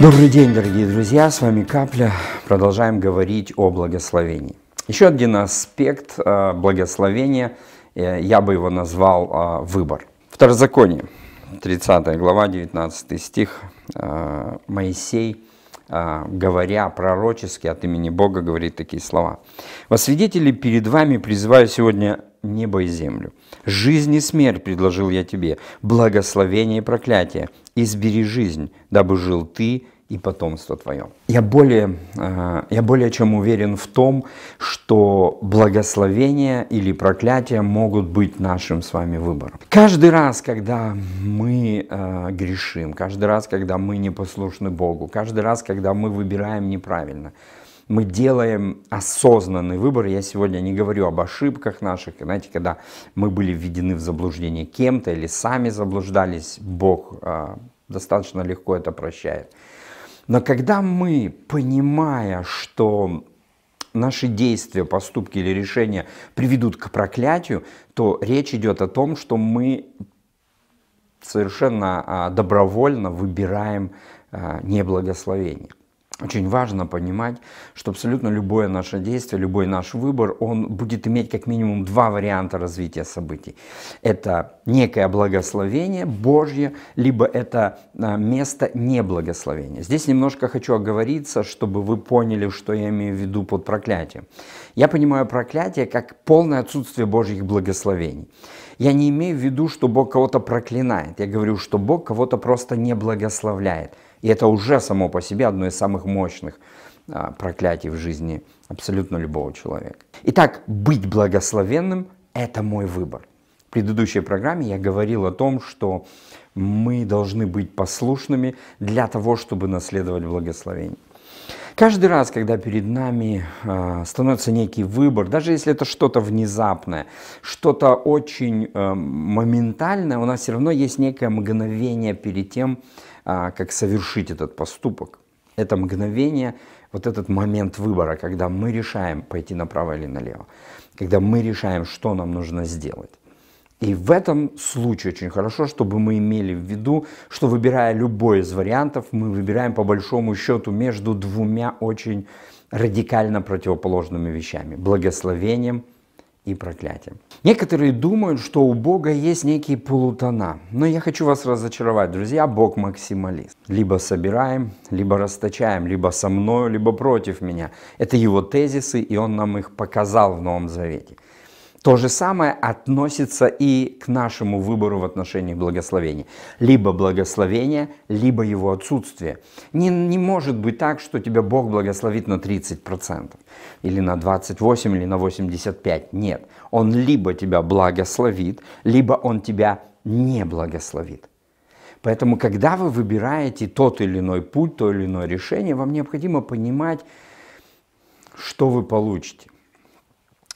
Добрый день, дорогие друзья, с вами Капля. Продолжаем говорить о благословении. Еще один аспект э, благословения, э, я бы его назвал э, выбор. Второзаконие, 30 глава, 19 стих, Моисей, говоря пророчески от имени Бога, говорит такие слова. «Во свидетели перед вами призываю сегодня небо и землю. Жизнь и смерть предложил я тебе, благословение и проклятие. Избери жизнь, дабы жил ты и потомство твое. Я более, а, я более чем уверен в том, что благословение или проклятие могут быть нашим с вами выбором. Каждый раз, когда мы а, грешим, каждый раз, когда мы непослушны Богу, каждый раз, когда мы выбираем неправильно – мы делаем осознанный выбор. Я сегодня не говорю об ошибках наших. Знаете, когда мы были введены в заблуждение кем-то или сами заблуждались, Бог э, достаточно легко это прощает. Но когда мы, понимая, что наши действия, поступки или решения приведут к проклятию, то речь идет о том, что мы совершенно а, добровольно выбираем а, неблагословение. Очень важно понимать, что абсолютно любое наше действие, любой наш выбор, он будет иметь как минимум два варианта развития событий. Это некое благословение Божье, либо это а, место неблагословения. Здесь немножко хочу оговориться, чтобы вы поняли, что я имею в виду под проклятием. Я понимаю проклятие как полное отсутствие Божьих благословений. Я не имею в виду, что Бог кого-то проклинает. Я говорю, что Бог кого-то просто не благословляет – и это уже само по себе одно из самых мощных а, проклятий в жизни абсолютно любого человека. Итак, быть благословенным – это мой выбор. В предыдущей программе я говорил о том, что мы должны быть послушными для того, чтобы наследовать благословение. Каждый раз, когда перед нами э, становится некий выбор, даже если это что-то внезапное, что-то очень э, моментальное, у нас все равно есть некое мгновение перед тем, э, как совершить этот поступок. Это мгновение, вот этот момент выбора, когда мы решаем пойти направо или налево, когда мы решаем, что нам нужно сделать. И в этом случае очень хорошо, чтобы мы имели в виду, что выбирая любой из вариантов, мы выбираем по большому счету между двумя очень радикально противоположными вещами – благословением и проклятием. Некоторые думают, что у Бога есть некие полутона. Но я хочу вас разочаровать, друзья, Бог максималист. Либо собираем, либо расточаем, либо со мною, либо против меня. Это его тезисы, и он нам их показал в Новом Завете – то же самое относится и к нашему выбору в отношении благословения. Либо благословение, либо его отсутствие. Не, не может быть так, что тебя Бог благословит на 30%, или на 28%, или на 85%. Нет. Он либо тебя благословит, либо он тебя не благословит. Поэтому, когда вы выбираете тот или иной путь, то или иное решение, вам необходимо понимать, что вы получите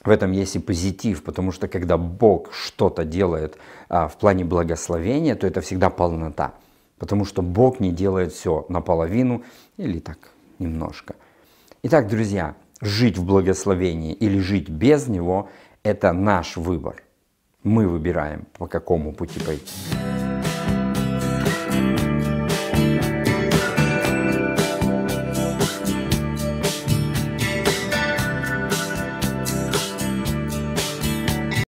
в этом есть и позитив, потому что когда Бог что-то делает а, в плане благословения, то это всегда полнота. Потому что Бог не делает все наполовину или так немножко. Итак, друзья, жить в благословении или жить без него – это наш выбор. Мы выбираем, по какому пути пойти.